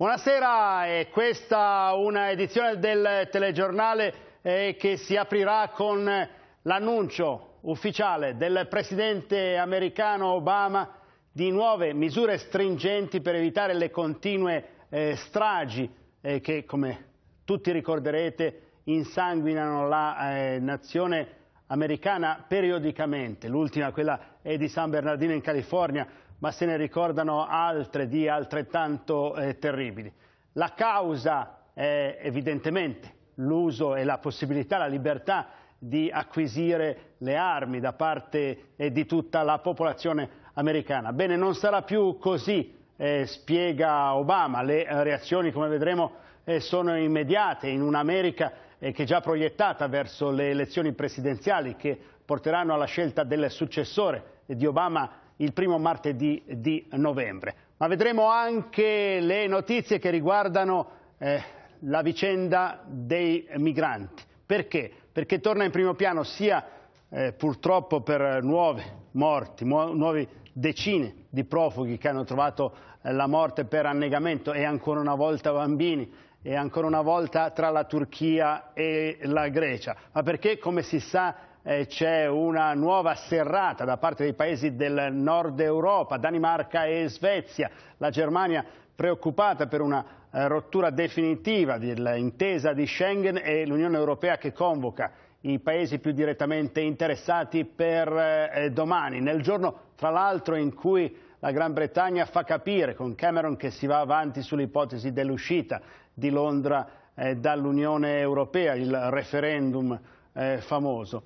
Buonasera, è questa una edizione del telegiornale eh, che si aprirà con l'annuncio ufficiale del presidente americano Obama di nuove misure stringenti per evitare le continue eh, stragi eh, che, come tutti ricorderete, insanguinano la nazione americana periodicamente. L'ultima, quella è di San Bernardino in California, ma se ne ricordano altre di altrettanto eh, terribili. La causa è evidentemente l'uso e la possibilità, la libertà di acquisire le armi da parte eh, di tutta la popolazione americana. Bene, non sarà più così, eh, spiega Obama, le eh, reazioni come vedremo eh, sono immediate in un'America eh, che è già proiettata verso le elezioni presidenziali che porteranno alla scelta del successore di Obama il primo martedì di novembre. Ma vedremo anche le notizie che riguardano eh, la vicenda dei migranti. Perché? Perché torna in primo piano sia eh, purtroppo per nuove morti, nuove decine di profughi che hanno trovato eh, la morte per annegamento e ancora una volta bambini e ancora una volta tra la Turchia e la Grecia, ma perché come si sa eh, c'è una nuova serrata da parte dei paesi del nord Europa, Danimarca e Svezia, la Germania preoccupata per una eh, rottura definitiva dell'intesa di Schengen e l'Unione Europea che convoca i paesi più direttamente interessati per eh, domani, nel giorno tra l'altro in cui la Gran Bretagna fa capire con Cameron che si va avanti sull'ipotesi dell'uscita di Londra eh, dall'Unione Europea, il referendum eh, famoso.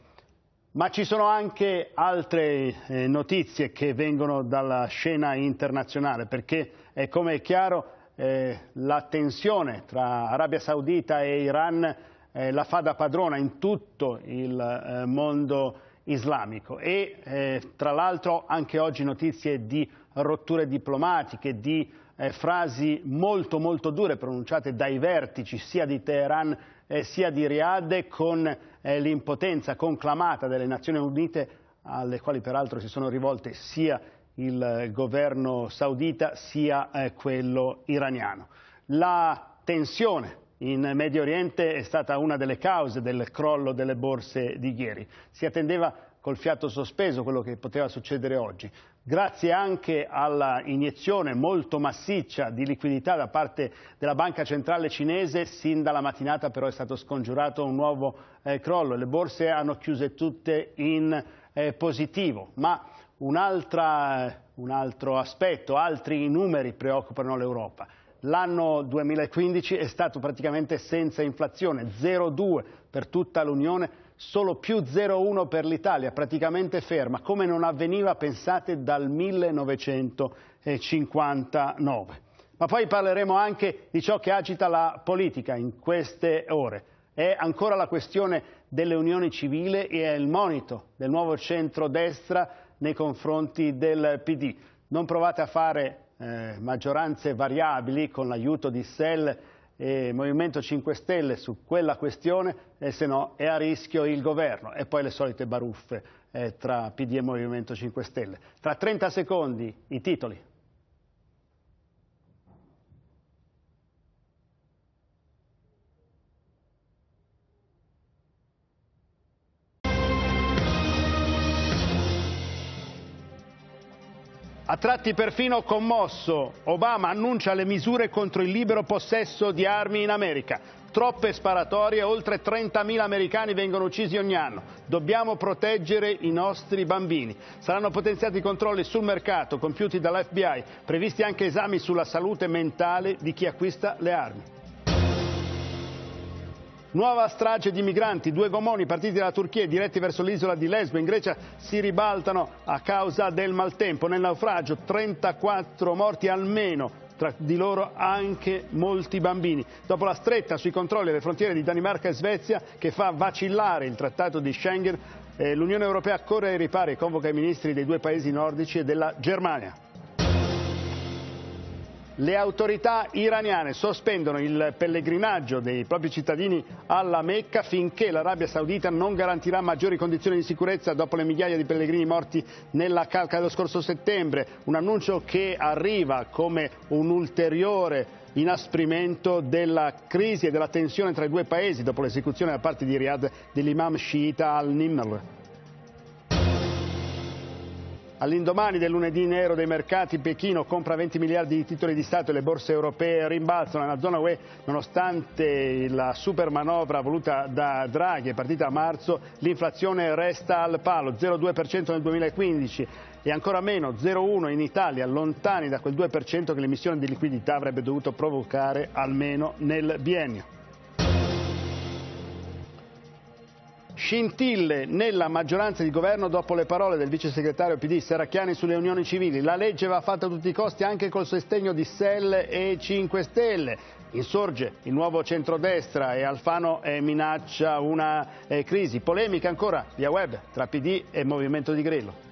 Ma ci sono anche altre eh, notizie che vengono dalla scena internazionale, perché è come è chiaro eh, la tensione tra Arabia Saudita e Iran eh, la fa da padrona in tutto il eh, mondo islamico e eh, tra l'altro anche oggi notizie di rotture diplomatiche, di frasi molto molto dure pronunciate dai vertici sia di Teheran eh, sia di Riyadh con eh, l'impotenza conclamata delle Nazioni Unite alle quali peraltro si sono rivolte sia il eh, governo saudita sia eh, quello iraniano. La tensione in Medio Oriente è stata una delle cause del crollo delle borse di ieri. Si attendeva col fiato sospeso quello che poteva succedere oggi. Grazie anche alla iniezione molto massiccia di liquidità da parte della Banca Centrale Cinese, sin dalla mattinata però è stato scongiurato un nuovo eh, crollo. Le borse hanno chiuse tutte in eh, positivo, ma un altro aspetto, altri numeri preoccupano l'Europa. L'anno 2015 è stato praticamente senza inflazione, 0,2 per tutta l'Unione solo più 0,1 per l'Italia, praticamente ferma, come non avveniva, pensate, dal 1959. Ma poi parleremo anche di ciò che agita la politica in queste ore. È ancora la questione delle unioni civili e è il monito del nuovo centrodestra nei confronti del PD. Non provate a fare eh, maggioranze variabili con l'aiuto di Sell eh, Movimento 5 Stelle su quella questione e se no è a rischio il governo e poi le solite baruffe eh, tra PD e Movimento 5 Stelle. Tra 30 secondi i titoli. A tratti perfino commosso, Obama annuncia le misure contro il libero possesso di armi in America. Troppe sparatorie, oltre 30.000 americani vengono uccisi ogni anno. Dobbiamo proteggere i nostri bambini. Saranno potenziati i controlli sul mercato compiuti dall'FBI, previsti anche esami sulla salute mentale di chi acquista le armi. Nuova strage di migranti, due gomoni partiti dalla Turchia e diretti verso l'isola di Lesbo in Grecia si ribaltano a causa del maltempo. Nel naufragio 34 morti almeno, tra di loro anche molti bambini. Dopo la stretta sui controlli alle frontiere di Danimarca e Svezia che fa vacillare il trattato di Schengen, eh, l'Unione Europea corre ai ripari e convoca i ministri dei due paesi nordici e della Germania. Le autorità iraniane sospendono il pellegrinaggio dei propri cittadini alla Mecca finché l'Arabia Saudita non garantirà maggiori condizioni di sicurezza dopo le migliaia di pellegrini morti nella calca dello scorso settembre. Un annuncio che arriva come un ulteriore inasprimento della crisi e della tensione tra i due paesi dopo l'esecuzione da parte di Riyadh dell'imam sciita al-Nimr. All'indomani del lunedì nero dei mercati, Pechino compra 20 miliardi di titoli di Stato e le borse europee rimbalzano nella zona UE nonostante la super manovra voluta da Draghi è partita a marzo, l'inflazione resta al palo, 0,2% nel 2015 e ancora meno 0,1 in Italia, lontani da quel 2% che l'emissione di liquidità avrebbe dovuto provocare almeno nel biennio. scintille nella maggioranza di governo dopo le parole del vice segretario PD Serracchiani sulle unioni civili. La legge va fatta a tutti i costi anche col sostegno di SEL e 5 Stelle. Insorge il nuovo centrodestra e Alfano eh, minaccia una eh, crisi. Polemica ancora via web tra PD e Movimento di Grillo.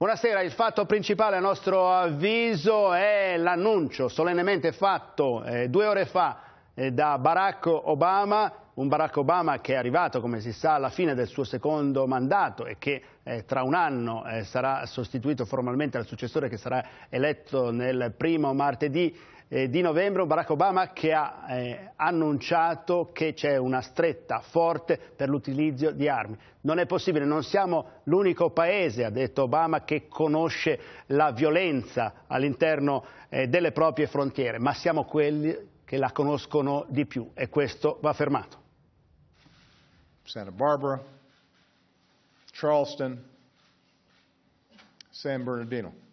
Buonasera, il fatto principale a nostro avviso è l'annuncio solennemente fatto eh, due ore fa eh, da Barack Obama, un Barack Obama che è arrivato, come si sa, alla fine del suo secondo mandato e che eh, tra un anno eh, sarà sostituito formalmente dal successore che sarà eletto nel primo martedì eh, di novembre Barack Obama che ha eh, annunciato che c'è una stretta forte per l'utilizzo di armi. Non è possibile, non siamo l'unico paese, ha detto Obama, che conosce la violenza all'interno eh, delle proprie frontiere, ma siamo quelli che la conoscono di più e questo va fermato. Santa Barbara, Charleston, San Bernardino.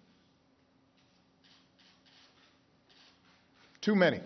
Too many.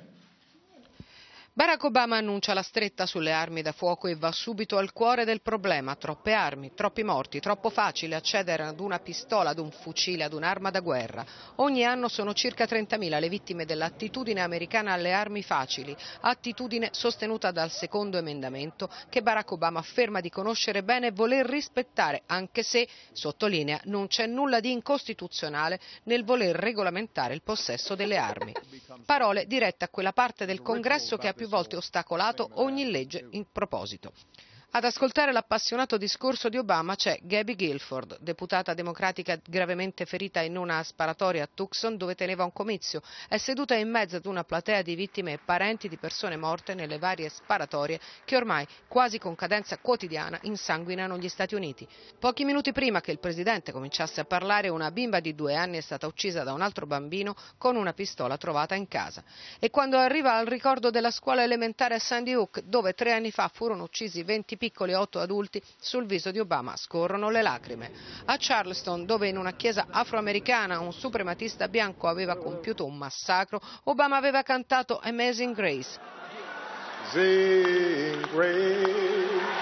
Barack Obama annuncia la stretta sulle armi da fuoco e va subito al cuore del problema. Troppe armi, troppi morti, troppo facile accedere ad una pistola, ad un fucile, ad un'arma da guerra. Ogni anno sono circa 30.000 le vittime dell'attitudine americana alle armi facili, attitudine sostenuta dal secondo emendamento che Barack Obama afferma di conoscere bene e voler rispettare, anche se, sottolinea, non c'è nulla di incostituzionale nel voler regolamentare il possesso delle armi. Parole dirette a quella parte del Congresso che ha più più volte ostacolato ogni legge in proposito. Ad ascoltare l'appassionato discorso di Obama c'è Gabby Guilford, deputata democratica gravemente ferita in una sparatoria a Tucson dove teneva un comizio. È seduta in mezzo ad una platea di vittime e parenti di persone morte nelle varie sparatorie che ormai, quasi con cadenza quotidiana, insanguinano gli Stati Uniti. Pochi minuti prima che il presidente cominciasse a parlare, una bimba di due anni è stata uccisa da un altro bambino con una pistola trovata in casa. E quando arriva al ricordo della scuola elementare a Sandy Hook, dove tre anni fa furono uccisi 20 piccoli otto adulti, sul viso di Obama scorrono le lacrime. A Charleston, dove in una chiesa afroamericana un suprematista bianco aveva compiuto un massacro, Obama aveva cantato Amazing Grace. Amazing Grace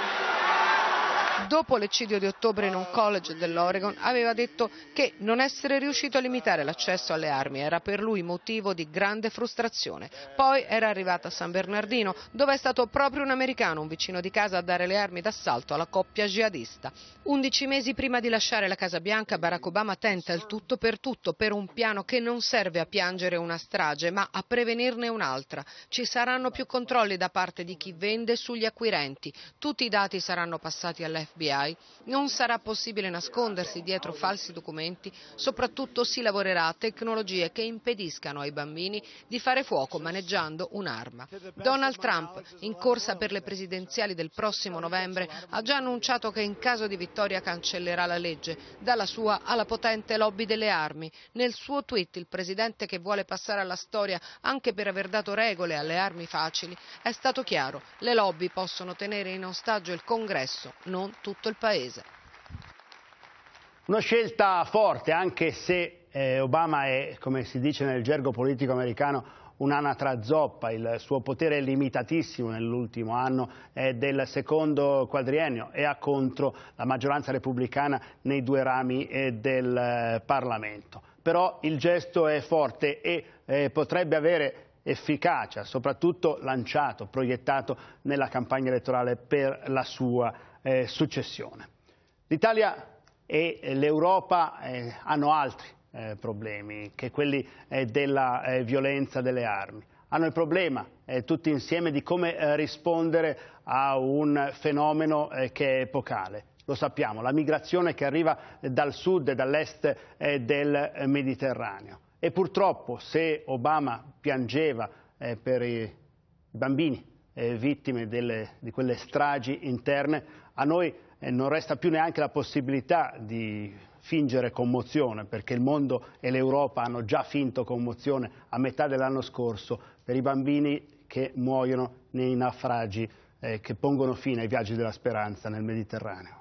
dopo l'eccidio di ottobre in un college dell'Oregon, aveva detto che non essere riuscito a limitare l'accesso alle armi era per lui motivo di grande frustrazione. Poi era arrivata a San Bernardino, dove è stato proprio un americano, un vicino di casa, a dare le armi d'assalto alla coppia jihadista. Undici mesi prima di lasciare la Casa Bianca, Barack Obama tenta il tutto per tutto, per un piano che non serve a piangere una strage, ma a prevenirne un'altra. Ci saranno più controlli da parte di chi vende sugli acquirenti. Tutti i dati saranno passati all'FBI dell'FBI, non sarà possibile nascondersi dietro falsi documenti, soprattutto si lavorerà a tecnologie che impediscano ai bambini di fare fuoco maneggiando un'arma. Donald Trump, in corsa per le presidenziali del prossimo novembre, ha già annunciato che in caso di vittoria cancellerà la legge, dalla sua alla potente lobby delle armi. Nel suo tweet il presidente che vuole passare alla storia anche per aver dato regole alle armi facili è stato chiaro, le lobby possono tenere in ostaggio il congresso, non tutti tutto il paese. Una scelta forte, anche se eh, Obama è, come si dice nel gergo politico americano, un'anatra zoppa, il suo potere è limitatissimo nell'ultimo anno del secondo quadriennio e ha contro la maggioranza repubblicana nei due rami eh, del eh, Parlamento. Però il gesto è forte e eh, potrebbe avere efficacia, soprattutto lanciato, proiettato nella campagna elettorale per la sua eh, successione. L'Italia e l'Europa eh, hanno altri eh, problemi che quelli eh, della eh, violenza delle armi. Hanno il problema eh, tutti insieme di come rispondere a un fenomeno che è epocale. Lo sappiamo, la migrazione che arriva dal sud e dall'est del Mediterraneo. E purtroppo se Obama piangeva per i bambini vittime delle, di quelle stragi interne, a noi eh, non resta più neanche la possibilità di fingere commozione, perché il mondo e l'Europa hanno già finto commozione a metà dell'anno scorso per i bambini che muoiono nei naufragi eh, che pongono fine ai viaggi della speranza nel Mediterraneo.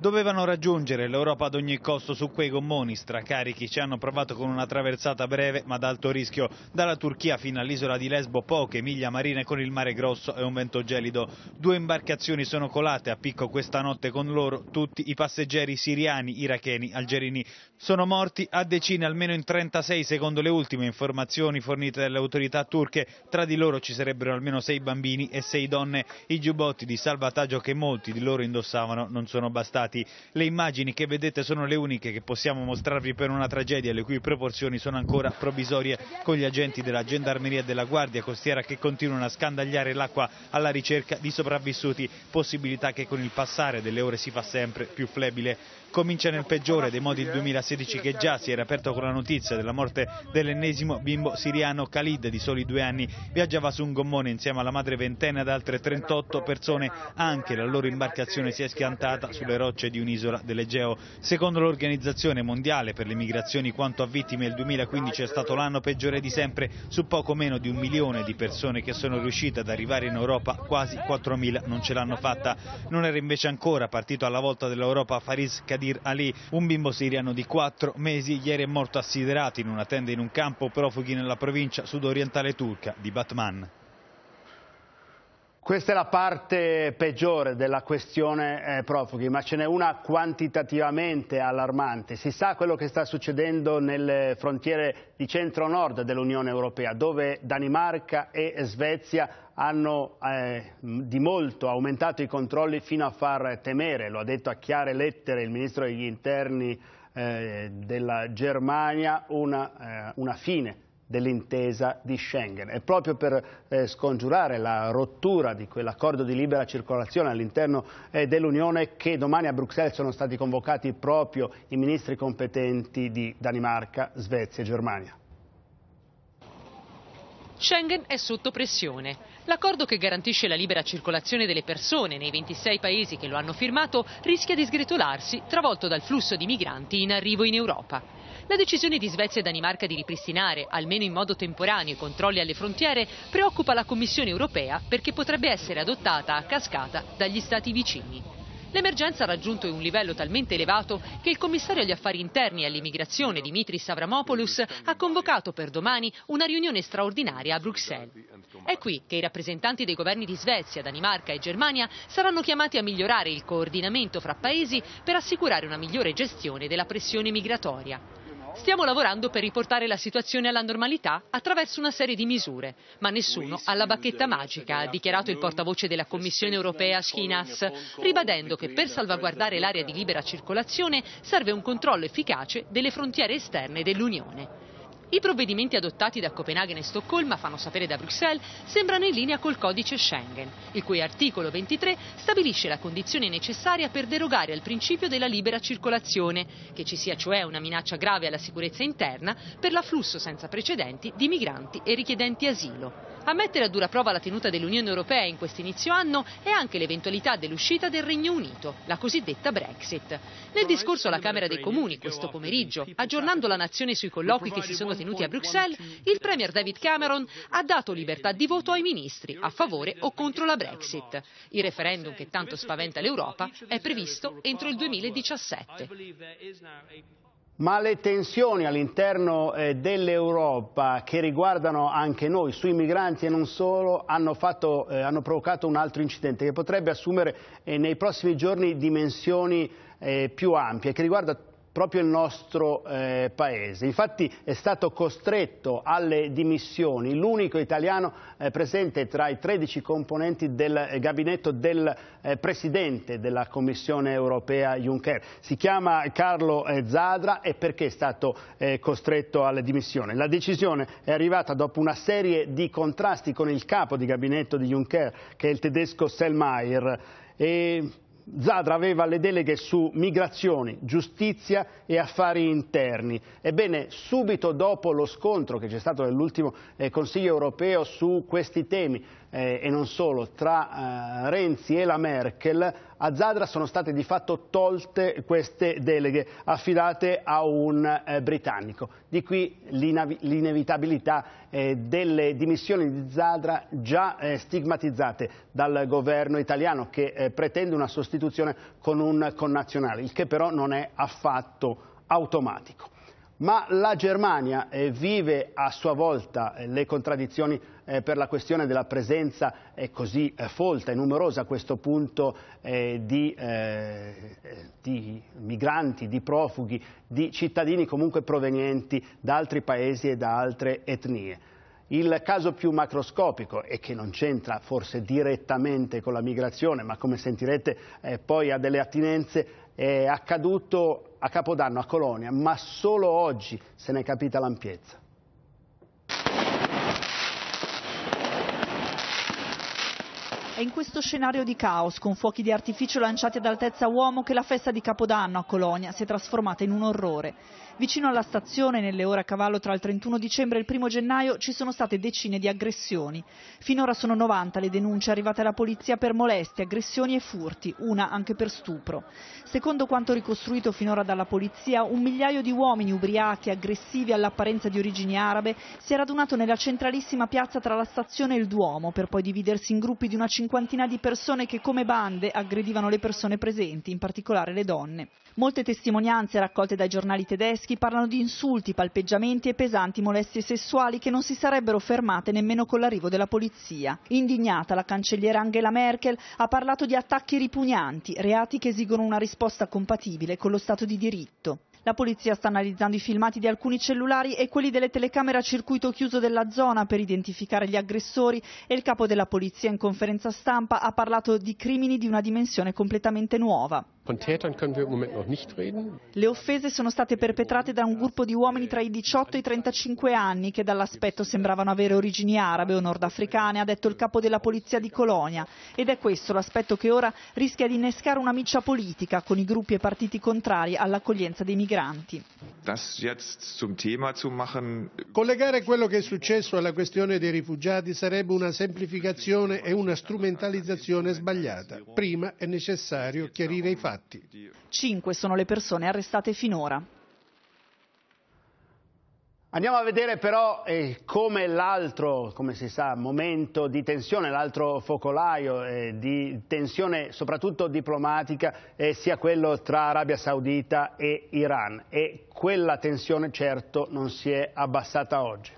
Dovevano raggiungere l'Europa ad ogni costo su quei gommoni stracarichi, ci hanno provato con una traversata breve ma ad alto rischio. Dalla Turchia fino all'isola di Lesbo poche miglia marine con il mare grosso e un vento gelido. Due imbarcazioni sono colate a picco questa notte con loro tutti i passeggeri siriani, iracheni, algerini. Sono morti a decine, almeno in 36 secondo le ultime informazioni fornite dalle autorità turche. Tra di loro ci sarebbero almeno sei bambini e sei donne. I giubbotti di salvataggio che molti di loro indossavano non sono bastati dati. Le immagini che vedete sono le uniche che possiamo mostrarvi per una tragedia le cui proporzioni sono ancora provvisorie con gli agenti della Gendarmeria e della Guardia Costiera che continuano a scandagliare l'acqua alla ricerca di sopravvissuti, possibilità che con il passare delle ore si fa sempre più flebile. Comincia nel peggiore dei modi il 2016 che già si era aperto con la notizia della morte dell'ennesimo bimbo siriano Khalid di soli due anni. Viaggiava su un gommone insieme alla madre ventenne ad altre 38 persone. Anche la loro imbarcazione si è schiantata sulle rocce di un'isola dell'Egeo. Secondo l'Organizzazione Mondiale per le Migrazioni quanto a vittime il 2015 è stato l'anno peggiore di sempre su poco meno di un milione di persone che sono riuscite ad arrivare in Europa, quasi 4.000 non ce l'hanno fatta. Non era invece ancora partito alla volta dell'Europa Faris Kadir Nasir Ali, un bimbo siriano di 4 mesi, ieri è morto assiderato in una tenda in un campo profughi nella provincia sudorientale turca di Batman. Questa è la parte peggiore della questione eh, profughi, ma ce n'è una quantitativamente allarmante. Si sa quello che sta succedendo nelle frontiere di centro-nord dell'Unione Europea, dove Danimarca e Svezia hanno eh, di molto aumentato i controlli fino a far temere, lo ha detto a chiare lettere il ministro degli interni eh, della Germania, una, eh, una fine dell'intesa di Schengen e proprio per eh, scongiurare la rottura di quell'accordo di libera circolazione all'interno eh, dell'Unione che domani a Bruxelles sono stati convocati proprio i ministri competenti di Danimarca, Svezia e Germania. Schengen è sotto pressione. L'accordo che garantisce la libera circolazione delle persone nei 26 paesi che lo hanno firmato rischia di sgretolarsi, travolto dal flusso di migranti in arrivo in Europa. La decisione di Svezia e Danimarca di ripristinare, almeno in modo temporaneo, i controlli alle frontiere preoccupa la Commissione europea perché potrebbe essere adottata a cascata dagli stati vicini. L'emergenza ha raggiunto un livello talmente elevato che il commissario agli affari interni e all'immigrazione Dimitris Avramopoulos ha convocato per domani una riunione straordinaria a Bruxelles. È qui che i rappresentanti dei governi di Svezia, Danimarca e Germania saranno chiamati a migliorare il coordinamento fra paesi per assicurare una migliore gestione della pressione migratoria. Stiamo lavorando per riportare la situazione alla normalità attraverso una serie di misure, ma nessuno ha la bacchetta magica, ha dichiarato il portavoce della Commissione europea Schinas, ribadendo che per salvaguardare l'area di libera circolazione serve un controllo efficace delle frontiere esterne dell'Unione. I provvedimenti adottati da Copenaghen e Stoccolma, fanno sapere da Bruxelles, sembrano in linea col codice Schengen, il cui articolo 23 stabilisce la condizione necessaria per derogare al principio della libera circolazione, che ci sia cioè una minaccia grave alla sicurezza interna per l'afflusso senza precedenti di migranti e richiedenti asilo. A mettere a dura prova la tenuta dell'Unione Europea in quest'inizio anno è anche l'eventualità dell'uscita del Regno Unito, la cosiddetta Brexit. Nel discorso alla Camera dei Comuni questo pomeriggio, aggiornando la nazione sui colloqui che si sono Tenuti a Bruxelles, il Premier David Cameron ha dato libertà di voto ai ministri a favore o contro la Brexit. Il referendum che tanto spaventa l'Europa è previsto entro il 2017. Ma le tensioni all'interno eh, dell'Europa che riguardano anche noi, sui migranti e non solo, hanno, fatto, eh, hanno provocato un altro incidente che potrebbe assumere eh, nei prossimi giorni dimensioni più ampie, che riguarda proprio il nostro eh, paese. Infatti è stato costretto alle dimissioni l'unico italiano eh, presente tra i 13 componenti del eh, gabinetto del eh, Presidente della Commissione europea Juncker. Si chiama Carlo eh, Zadra e perché è stato costretto alle dimissioni? La decisione è arrivata dopo una serie di contrasti con il capo di gabinetto di Juncker, che è il tedesco Selmayr. E Zadra aveva le deleghe su migrazione, giustizia e affari interni. Ebbene, subito dopo lo scontro che c'è stato nell'ultimo eh, Consiglio europeo su questi temi, eh, e non solo, tra eh, Renzi e la Merkel, a Zadra sono state di fatto tolte queste deleghe affidate a un eh, britannico. Di qui l'inevitabilità eh, delle dimissioni di Zadra già eh, stigmatizzate dal governo italiano che eh, pretende una sostituzione con un connazionale, il che però non è affatto automatico. Ma la Germania eh, vive a sua volta eh, le contraddizioni eh, per la questione della presenza così folta e numerosa a questo punto di, di, migranti, di profughi, di cittadini comunque provenienti da altri paesi e da altre etnie. Il caso più macroscopico e che non c'entra forse direttamente con la migrazione, ma come sentirete eh, poi ha delle attinenze, è accaduto a Capodanno a Colonia, ma solo oggi se ne è capita l'ampiezza. È in questo scenario di caos, con fuochi di artificio lanciati ad altezza uomo, che la festa di Capodanno a Colonia si è trasformata in un orrore. Vicino alla stazione, nelle ore a cavallo tra il 31 dicembre e il 1 gennaio, ci sono state decine di aggressioni. Finora sono 90 le denunce arrivate alla polizia per molestie, aggressioni e furti, una anche per stupro. Secondo quanto ricostruito finora dalla polizia, un migliaio di uomini ubriachi, aggressivi all'apparenza di origini arabe, si è radunato nella centralissima piazza tra la stazione e il Duomo, per poi dividersi in gruppi di una cinquantina cinquantina di persone che come bande aggredivano le persone presenti, in particolare le donne. Molte testimonianze raccolte dai giornali tedeschi parlano di insulti, palpeggiamenti e pesanti molestie sessuali che non si sarebbero fermate nemmeno con l'arrivo della polizia. Indignata la cancelliera Angela Merkel ha parlato di attacchi ripugnanti, reati che esigono una risposta compatibile con lo Stato di diritto. La polizia sta analizzando i filmati di alcuni cellulari e quelli delle telecamere a circuito chiuso della zona per identificare gli aggressori e il capo della polizia in conferenza stampa ha parlato di crimini di una dimensione completamente nuova. Le offese sono state perpetrate da un gruppo di uomini tra i 18 e i 35 anni che dall'aspetto sembravano avere origini arabe o nordafricane, ha detto il capo della polizia di Colonia. Ed è questo l'aspetto che ora rischia di innescare una miccia politica con i gruppi e partiti contrari all'accoglienza dei migranti. Collegare quello che è successo alla questione dei rifugiati sarebbe una semplificazione e una strumentalizzazione sbagliata. Prima è necessario chiarire i fatti fatti. Cinque sono le persone arrestate finora. Andiamo a vedere però eh, come l'altro, come si sa, momento di tensione, l'altro focolaio eh, di tensione soprattutto diplomatica eh, sia quello tra Arabia Saudita e Iran e quella tensione certo non si è abbassata oggi.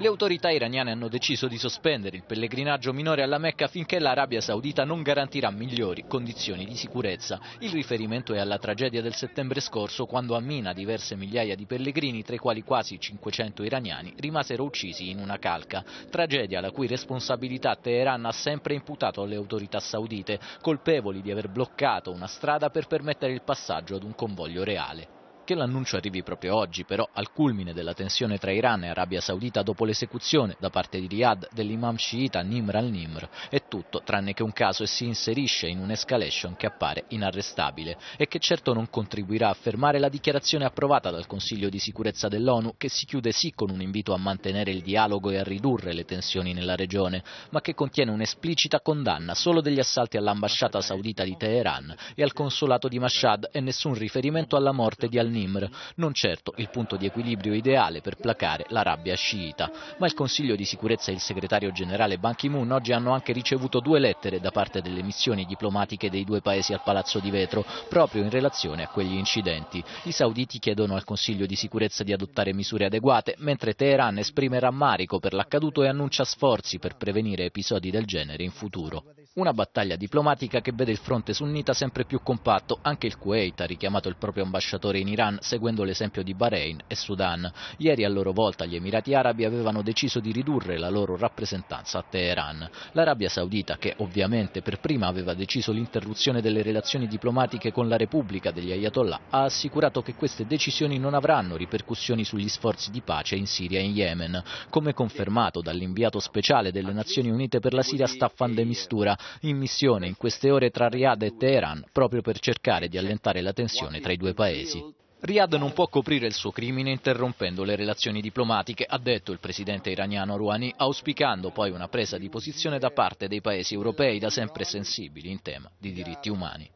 Le autorità iraniane hanno deciso di sospendere il pellegrinaggio minore alla Mecca finché l'Arabia Saudita non garantirà migliori condizioni di sicurezza. Il riferimento è alla tragedia del settembre scorso quando a Mina diverse migliaia di pellegrini, tra i quali quasi 500 iraniani, rimasero uccisi in una calca. Tragedia la cui responsabilità Teheran ha sempre imputato alle autorità saudite, colpevoli di aver bloccato una strada per permettere il passaggio ad un convoglio reale che l'annuncio arrivi proprio oggi, però al culmine della tensione tra Iran e Arabia Saudita dopo l'esecuzione da parte di Riyadh dell'imam sciita Nimr al-Nimr, è tutto tranne che un caso e si inserisce in un'escalation che appare inarrestabile e che certo non contribuirà a fermare la dichiarazione approvata dal Consiglio di sicurezza dell'ONU che si chiude sì con un invito a mantenere il dialogo e a ridurre le tensioni nella regione, ma che contiene un'esplicita condanna solo degli assalti all'ambasciata saudita di Teheran e al consolato di Mashhad e nessun riferimento alla morte di al-Nimr Nimr, non certo il punto di equilibrio ideale per placare la rabbia sciita. Ma il Consiglio di sicurezza e il segretario generale Ban Ki-moon oggi hanno anche ricevuto due lettere da parte delle missioni diplomatiche dei due paesi al Palazzo di Vetro, proprio in relazione a quegli incidenti. I sauditi chiedono al Consiglio di sicurezza di adottare misure adeguate, mentre Teheran esprime rammarico per l'accaduto e annuncia sforzi per prevenire episodi del genere in futuro. Una battaglia diplomatica che vede il fronte sunnita sempre più compatto, anche il Kuwait ha richiamato il proprio ambasciatore in Iran seguendo l'esempio di Bahrain e Sudan. Ieri a loro volta gli Emirati Arabi avevano deciso di ridurre la loro rappresentanza a Teheran. L'Arabia Saudita, che ovviamente per prima aveva deciso l'interruzione delle relazioni diplomatiche con la Repubblica degli Ayatollah, ha assicurato che queste decisioni non avranno ripercussioni sugli sforzi di pace in Siria e in Yemen. Come confermato dall'inviato speciale delle Nazioni Unite per la Siria Staffan de Mistura, in missione in queste ore tra Riyadh e Teheran proprio per cercare di allentare la tensione tra i due paesi. Riyadh non può coprire il suo crimine interrompendo le relazioni diplomatiche, ha detto il presidente iraniano Rouhani, auspicando poi una presa di posizione da parte dei paesi europei da sempre sensibili in tema di diritti umani.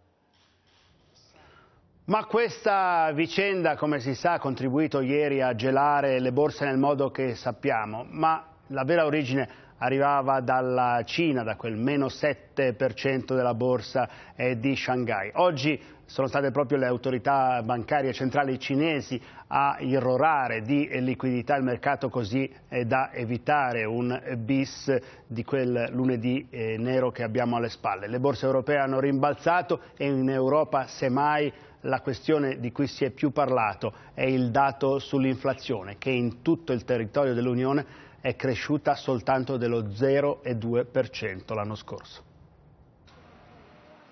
Ma questa vicenda, come si sa, ha contribuito ieri a gelare le borse nel modo che sappiamo, ma la vera origine arrivava dalla Cina, da quel meno 7% della borsa eh, di Shanghai. Oggi sono state proprio le autorità bancarie centrali cinesi a irrorare di liquidità il mercato così eh, da evitare un bis di quel lunedì eh, nero che abbiamo alle spalle. Le borse europee hanno rimbalzato e in Europa semmai la questione di cui si è più parlato è il dato sull'inflazione che in tutto il territorio dell'Unione è cresciuta soltanto dello 0,2% l'anno scorso.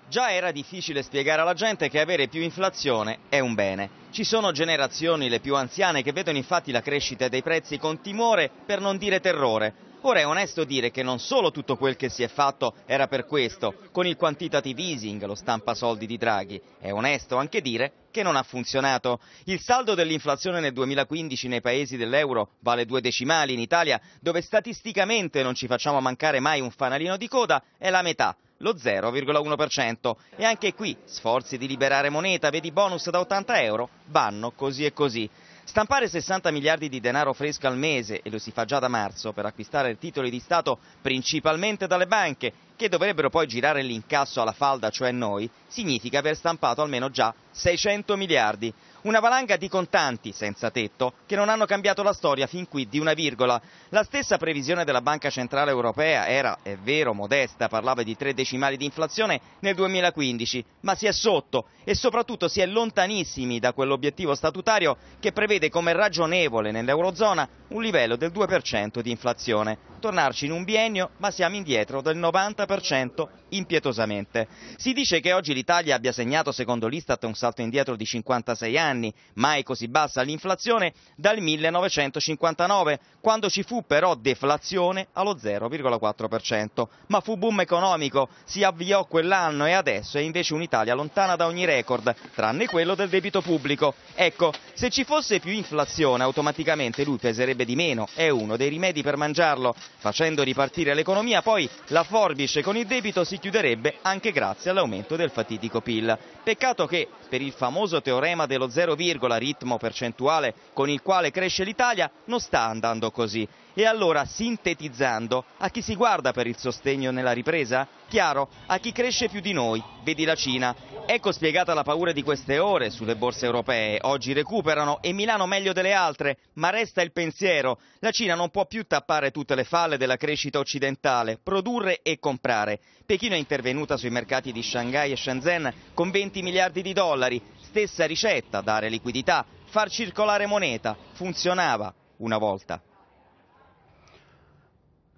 Già era difficile spiegare alla gente che avere più inflazione è un bene. Ci sono generazioni, le più anziane, che vedono infatti la crescita dei prezzi con timore, per non dire terrore. Ora è onesto dire che non solo tutto quel che si è fatto era per questo, con il quantitative easing, lo stampa soldi di Draghi, è onesto anche dire che non ha funzionato. Il saldo dell'inflazione nel 2015 nei paesi dell'euro vale due decimali in Italia, dove statisticamente non ci facciamo mancare mai un fanalino di coda, è la metà lo 0,1%. E anche qui sforzi di liberare moneta, vedi bonus da 80 euro, vanno così e così. Stampare 60 miliardi di denaro fresco al mese, e lo si fa già da marzo, per acquistare titoli di Stato principalmente dalle banche, che dovrebbero poi girare l'incasso alla falda, cioè noi, significa aver stampato almeno già 600 miliardi. Una valanga di contanti senza tetto che non hanno cambiato la storia fin qui di una virgola. La stessa previsione della Banca Centrale Europea era, è vero, modesta, parlava di tre decimali di inflazione nel 2015, ma si è sotto e soprattutto si è lontanissimi da quell'obiettivo statutario che prevede come ragionevole nell'Eurozona un livello del 2% di inflazione tornarci in un biennio, ma siamo indietro del 90% impietosamente. Si dice che oggi l'Italia abbia segnato, secondo l'Istat, un salto indietro di 56 anni, mai così bassa l'inflazione, dal 1959, quando ci fu però deflazione allo 0,4%. Ma fu boom economico, si avviò quell'anno e adesso è invece un'Italia lontana da ogni record, tranne quello del debito pubblico. Ecco, se ci fosse più inflazione, automaticamente lui peserebbe di meno, è uno dei rimedi per mangiarlo. Facendo ripartire l'economia, poi la forbice con il debito si chiuderebbe anche grazie all'aumento del fatidico PIL. Peccato che, per il famoso teorema dello 0, ritmo percentuale con il quale cresce l'Italia, non sta andando così. E allora, sintetizzando, a chi si guarda per il sostegno nella ripresa? Chiaro, a chi cresce più di noi, vedi la Cina. Ecco spiegata la paura di queste ore sulle borse europee. Oggi recuperano e Milano meglio delle altre, ma resta il pensiero. La Cina non può più tappare tutte le falle della crescita occidentale, produrre e comprare. Pechino è intervenuta sui mercati di Shanghai e Shenzhen con 20 miliardi di dollari. Stessa ricetta, dare liquidità, far circolare moneta. Funzionava una volta.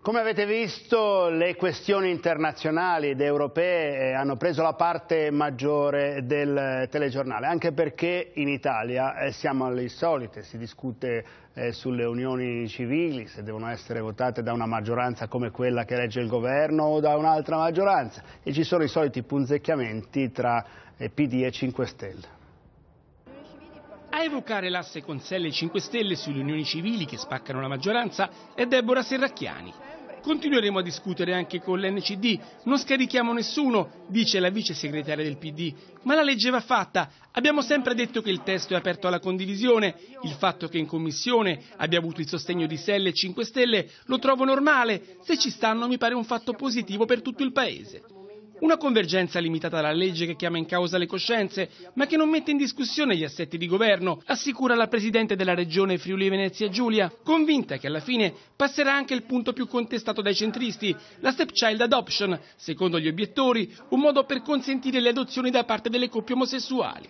Come avete visto le questioni internazionali ed europee eh, hanno preso la parte maggiore del telegiornale, anche perché in Italia eh, siamo alle solite, si discute eh, sulle unioni civili, se devono essere votate da una maggioranza come quella che regge il governo o da un'altra maggioranza e ci sono i soliti punzecchiamenti tra PD e 5 Stelle. A evocare l'asse con Selle 5 Stelle sulle unioni civili che spaccano la maggioranza è Deborah Serracchiani. Continueremo a discutere anche con l'NCD, non scarichiamo nessuno, dice la vice segretaria del PD, ma la legge va fatta. Abbiamo sempre detto che il testo è aperto alla condivisione, il fatto che in commissione abbia avuto il sostegno di Selle e 5 Stelle lo trovo normale, se ci stanno mi pare un fatto positivo per tutto il Paese. Una convergenza limitata alla legge che chiama in causa le coscienze, ma che non mette in discussione gli assetti di governo, assicura la Presidente della Regione Friuli Venezia Giulia, convinta che alla fine passerà anche il punto più contestato dai centristi, la stepchild adoption, secondo gli obiettori un modo per consentire le adozioni da parte delle coppie omosessuali.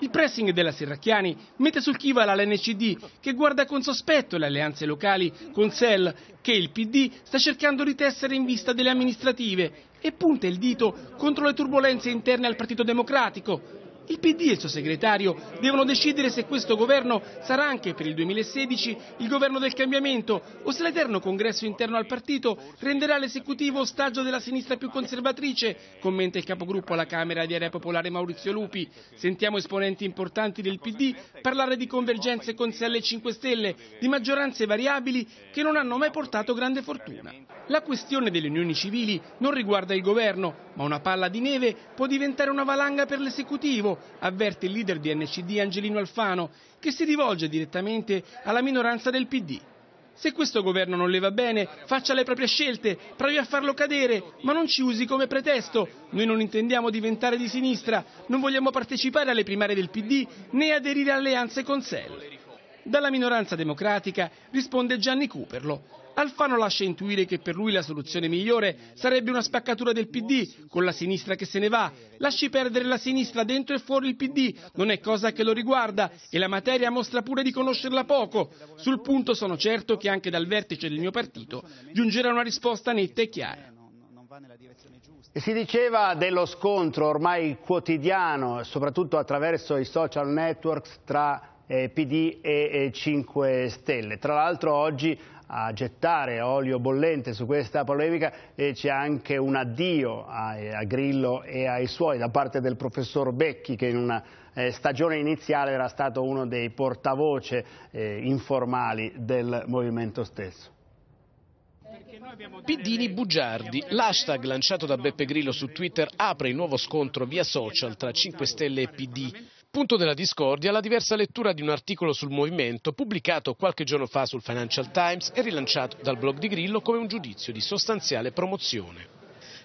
Il pressing della Serracchiani mette sul chiva l'NCD che guarda con sospetto le alleanze locali con CEL, che il PD sta cercando di tessere in vista delle amministrative e punta il dito contro le turbulenze interne al Partito Democratico, il PD e il suo segretario devono decidere se questo governo sarà anche per il 2016 il governo del cambiamento o se l'eterno congresso interno al partito renderà l'esecutivo ostaggio della sinistra più conservatrice, commenta il capogruppo alla Camera di Area Popolare Maurizio Lupi. Sentiamo esponenti importanti del PD parlare di convergenze con Selle e 5 Stelle, di maggioranze variabili che non hanno mai portato grande fortuna. La questione delle unioni civili non riguarda il governo, ma una palla di neve può diventare una valanga per l'esecutivo avverte il leader di NCD Angelino Alfano, che si rivolge direttamente alla minoranza del PD. Se questo governo non le va bene, faccia le proprie scelte, provi a farlo cadere, ma non ci usi come pretesto. Noi non intendiamo diventare di sinistra, non vogliamo partecipare alle primarie del PD né aderire a alleanze con SEL. Dalla minoranza democratica risponde Gianni Cuperlo. Alfano lascia intuire che per lui la soluzione migliore sarebbe una spaccatura del PD, con la sinistra che se ne va. Lasci perdere la sinistra dentro e fuori il PD, non è cosa che lo riguarda e la materia mostra pure di conoscerla poco. Sul punto sono certo che anche dal vertice del mio partito giungerà una risposta netta e chiara. Si diceva dello scontro ormai quotidiano, soprattutto attraverso i social networks tra eh, PD e 5 eh, Stelle. Tra l'altro oggi a gettare olio bollente su questa polemica e c'è anche un addio a, a, Grillo e ai suoi da parte del professor Becchi che in una eh, stagione iniziale era stato uno dei portavoce eh, informali del movimento stesso. Piddini bugiardi. L'hashtag lanciato da Beppe Grillo su Twitter apre il nuovo scontro via social tra 5 Stelle e PD. Punto della discordia la diversa lettura di un articolo sul movimento pubblicato qualche giorno fa sul Financial Times e rilanciato dal blog di Grillo come un giudizio di sostanziale promozione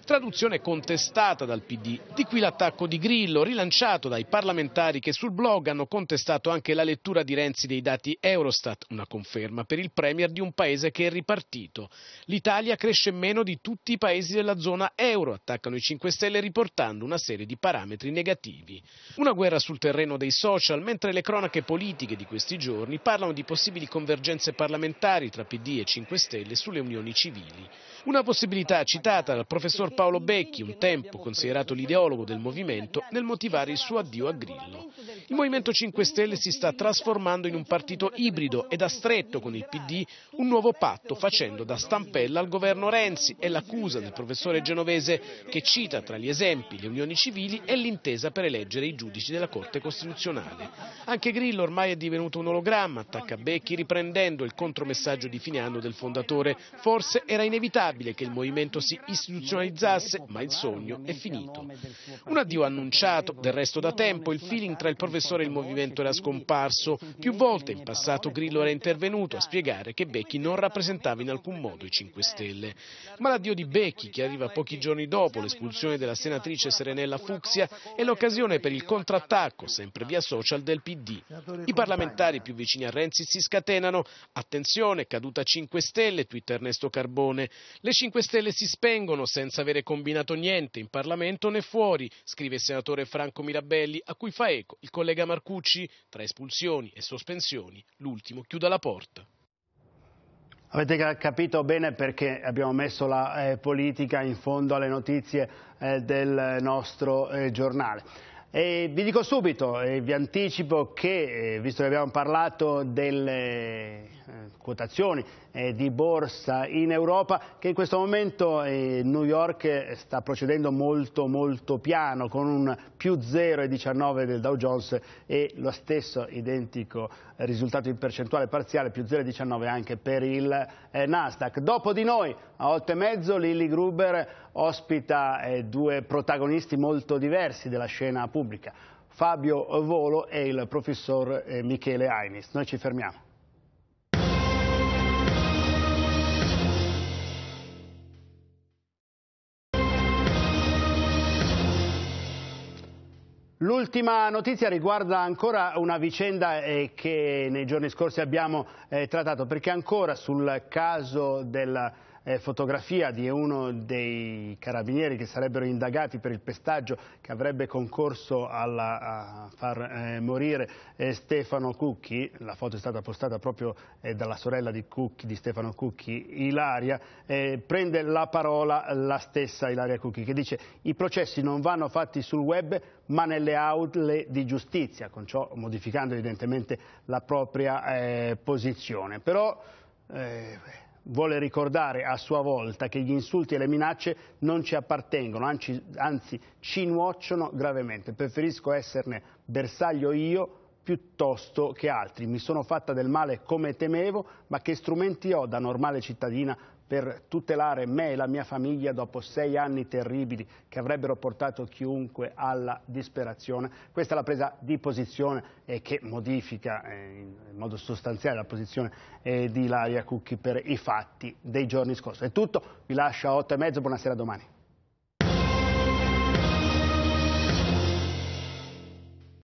traduzione contestata dal PD. Di qui l'attacco di Grillo, rilanciato dai parlamentari che sul blog hanno contestato anche la lettura di Renzi dei dati Eurostat, una conferma per il Premier di un paese che è ripartito. L'Italia cresce meno di tutti i paesi della zona euro, attaccano i 5 Stelle riportando una serie di parametri negativi. Una guerra sul terreno dei social, mentre le cronache politiche di questi giorni parlano di possibili convergenze parlamentari tra PD e 5 Stelle sulle unioni civili. Una possibilità citata dal professor Paolo Becchi, un tempo considerato l'ideologo del movimento, nel motivare il suo addio a Grillo. Il Movimento 5 Stelle si sta trasformando in un partito ibrido ed ha stretto con il PD un nuovo patto facendo da stampella al governo Renzi e l'accusa del professore Genovese che cita tra gli esempi le unioni civili e l'intesa per eleggere i giudici della Corte Costituzionale. Anche Grillo ormai è divenuto un ologramma, attacca Becchi riprendendo il contromessaggio di fine anno del fondatore. Forse era inevitabile auspicabile che il movimento si istituzionalizzasse, ma il sogno è finito. Un addio annunciato, del resto da tempo, il feeling tra il professore e il movimento era scomparso. Più volte in passato Grillo era intervenuto a spiegare che Becchi non rappresentava in alcun modo i 5 Stelle. Ma l'addio di Becchi, che arriva pochi giorni dopo l'espulsione della senatrice Serenella Fuxia, è l'occasione per il contrattacco, sempre via social, del PD. I parlamentari più vicini a Renzi si scatenano. Attenzione, caduta 5 Stelle, Twitter Ernesto Carbone. Le 5 Stelle si spengono senza avere combinato niente in Parlamento né fuori, scrive il senatore Franco Mirabelli, a cui fa eco il collega Marcucci, tra espulsioni e sospensioni, l'ultimo chiuda la porta. Avete capito bene perché abbiamo messo la eh, politica in fondo alle notizie eh, del nostro eh, giornale. E vi dico subito, e eh, vi anticipo che, eh, visto che abbiamo parlato delle eh, quotazioni eh, di borsa in Europa che in questo momento eh, New York sta procedendo molto molto piano con un più 0,19 del Dow Jones e lo stesso identico risultato in percentuale parziale più 0,19 anche per il Nasdaq. Dopo di noi a 8,5 Lilly Gruber ospita due protagonisti molto diversi della scena pubblica. Fabio Volo e il professor Michele Ainis. Noi ci fermiamo. L'ultima notizia riguarda ancora una vicenda eh, che nei giorni scorsi abbiamo eh, trattato, perché ancora sul caso del eh, fotografia di uno dei carabinieri che sarebbero indagati per il pestaggio che avrebbe concorso alla, a far eh, morire eh, Stefano Cucchi, la foto è stata postata proprio eh, dalla sorella di, Cucchi, di, Stefano Cucchi, Ilaria, eh, prende la parola la stessa Ilaria Cucchi che dice i processi non vanno fatti sul web ma nelle aule di giustizia, con ciò modificando evidentemente la propria eh, posizione. Però, vuole ricordare a sua volta che gli insulti e le minacce non ci appartengono, anzi, anzi ci nuociono gravemente. Preferisco esserne bersaglio io piuttosto che altri. Mi sono fatta del male come temevo, ma che strumenti ho da normale cittadina per tutelare me e la mia famiglia dopo sei anni terribili che avrebbero portato chiunque alla disperazione. Questa è la presa di posizione eh, che modifica eh, in modo sostanziale la posizione eh, di Ilaria Cucchi per i fatti dei giorni scorsi. È tutto, vi lascio a otto e mezzo, buonasera domani.